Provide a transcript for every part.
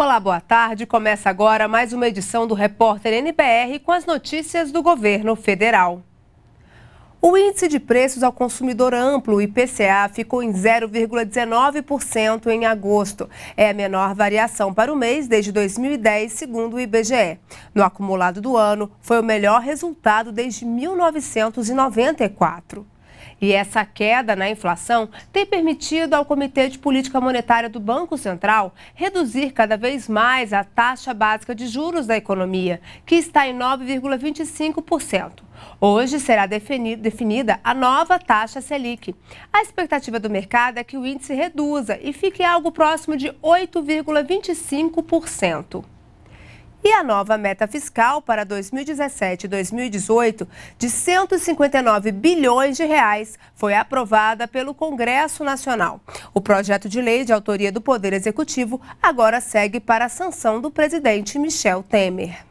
Olá, boa tarde. Começa agora mais uma edição do Repórter NBR com as notícias do governo federal. O índice de preços ao consumidor amplo, IPCA, ficou em 0,19% em agosto. É a menor variação para o mês desde 2010, segundo o IBGE. No acumulado do ano, foi o melhor resultado desde 1994. E essa queda na inflação tem permitido ao Comitê de Política Monetária do Banco Central reduzir cada vez mais a taxa básica de juros da economia, que está em 9,25%. Hoje será definida a nova taxa Selic. A expectativa do mercado é que o índice reduza e fique algo próximo de 8,25%. E a nova meta fiscal para 2017 e 2018 de 159 bilhões de reais foi aprovada pelo Congresso Nacional. O projeto de lei de autoria do Poder Executivo agora segue para a sanção do presidente Michel Temer.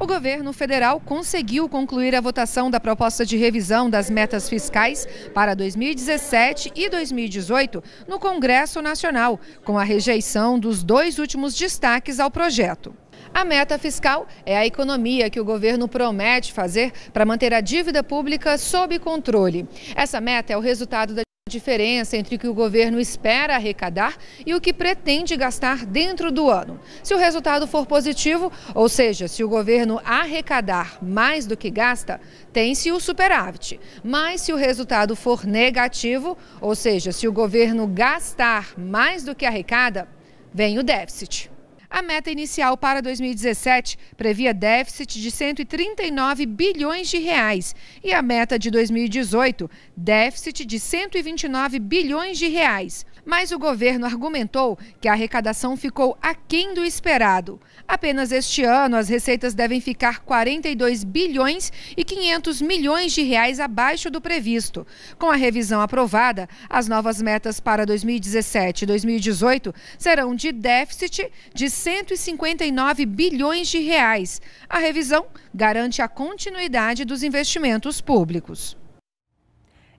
O governo federal conseguiu concluir a votação da proposta de revisão das metas fiscais para 2017 e 2018 no Congresso Nacional, com a rejeição dos dois últimos destaques ao projeto. A meta fiscal é a economia que o governo promete fazer para manter a dívida pública sob controle. Essa meta é o resultado da diferença entre o que o governo espera arrecadar e o que pretende gastar dentro do ano. Se o resultado for positivo, ou seja, se o governo arrecadar mais do que gasta, tem-se o superávit. Mas se o resultado for negativo, ou seja, se o governo gastar mais do que arrecada, vem o déficit. A meta inicial para 2017 previa déficit de 139 bilhões de reais e a meta de 2018, déficit de 129 bilhões de reais. Mas o governo argumentou que a arrecadação ficou aquém do esperado. Apenas este ano as receitas devem ficar 42 bilhões e 500 milhões de reais abaixo do previsto. Com a revisão aprovada, as novas metas para 2017 e 2018 serão de déficit de 159 bilhões de reais. A revisão garante a continuidade dos investimentos públicos.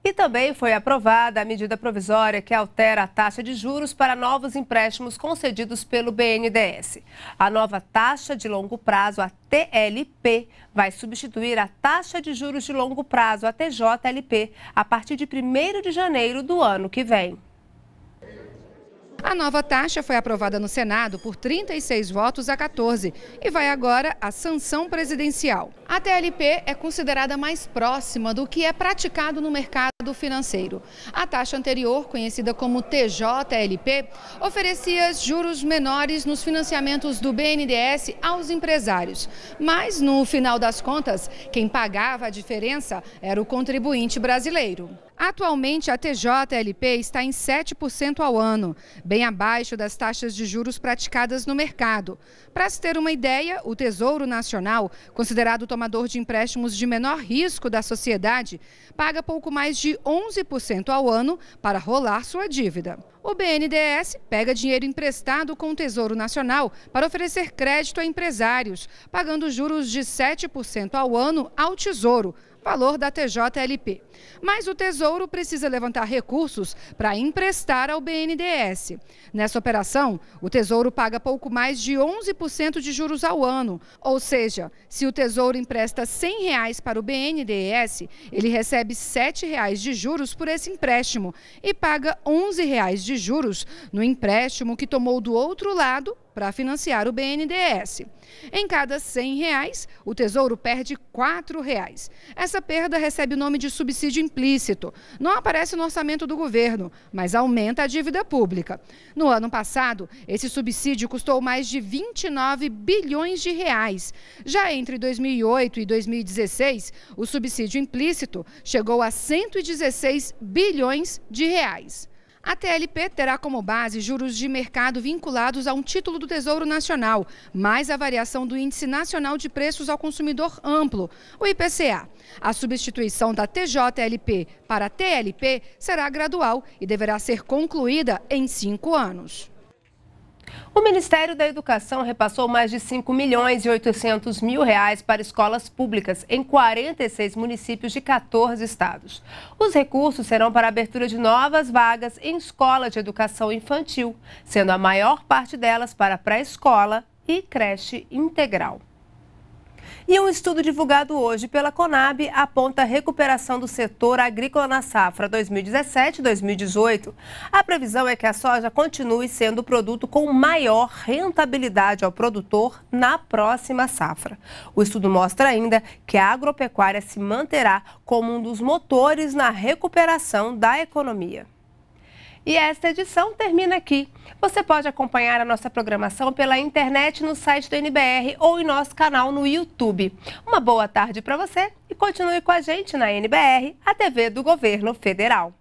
E também foi aprovada a medida provisória que altera a taxa de juros para novos empréstimos concedidos pelo BNDES. A nova taxa de longo prazo, a TLP, vai substituir a taxa de juros de longo prazo, a TJLP, a partir de 1 de janeiro do ano que vem. A nova taxa foi aprovada no Senado por 36 votos a 14 e vai agora à sanção presidencial. A TLP é considerada mais próxima do que é praticado no mercado financeiro. A taxa anterior, conhecida como TJLP, oferecia juros menores nos financiamentos do BNDES aos empresários. Mas, no final das contas, quem pagava a diferença era o contribuinte brasileiro. Atualmente, a TJLP está em 7% ao ano, bem abaixo das taxas de juros praticadas no mercado. Para se ter uma ideia, o Tesouro Nacional, considerado tomador de empréstimos de menor risco da sociedade paga pouco mais de 11% ao ano para rolar sua dívida. O BNDES pega dinheiro emprestado com o Tesouro Nacional para oferecer crédito a empresários, pagando juros de 7% ao ano ao Tesouro, valor da TJLP. Mas o Tesouro precisa levantar recursos para emprestar ao BNDES. Nessa operação, o Tesouro paga pouco mais de 11% de juros ao ano. Ou seja, se o Tesouro empresta R$ 100 para o BNDES, ele recebe R$ 7 de juros por esse empréstimo e paga R$ 11 de de juros no empréstimo que tomou do outro lado para financiar o BNDES. Em cada R$ 100, reais, o Tesouro perde R$ Reais. Essa perda recebe o nome de subsídio implícito. Não aparece no orçamento do governo, mas aumenta a dívida pública. No ano passado, esse subsídio custou mais de 29 bilhões de reais. Já entre 2008 e 2016, o subsídio implícito chegou a 116 bilhões de reais. A TLP terá como base juros de mercado vinculados a um título do Tesouro Nacional, mais a variação do Índice Nacional de Preços ao Consumidor Amplo, o IPCA. A substituição da TJLP para a TLP será gradual e deverá ser concluída em cinco anos. O Ministério da Educação repassou mais de 5 milhões e 800 mil reais para escolas públicas em 46 municípios de 14 estados. Os recursos serão para a abertura de novas vagas em escola de educação infantil, sendo a maior parte delas para pré-escola e creche integral. E um estudo divulgado hoje pela Conab aponta a recuperação do setor agrícola na safra 2017-2018. A previsão é que a soja continue sendo o produto com maior rentabilidade ao produtor na próxima safra. O estudo mostra ainda que a agropecuária se manterá como um dos motores na recuperação da economia. E esta edição termina aqui. Você pode acompanhar a nossa programação pela internet no site do NBR ou em nosso canal no YouTube. Uma boa tarde para você e continue com a gente na NBR, a TV do Governo Federal.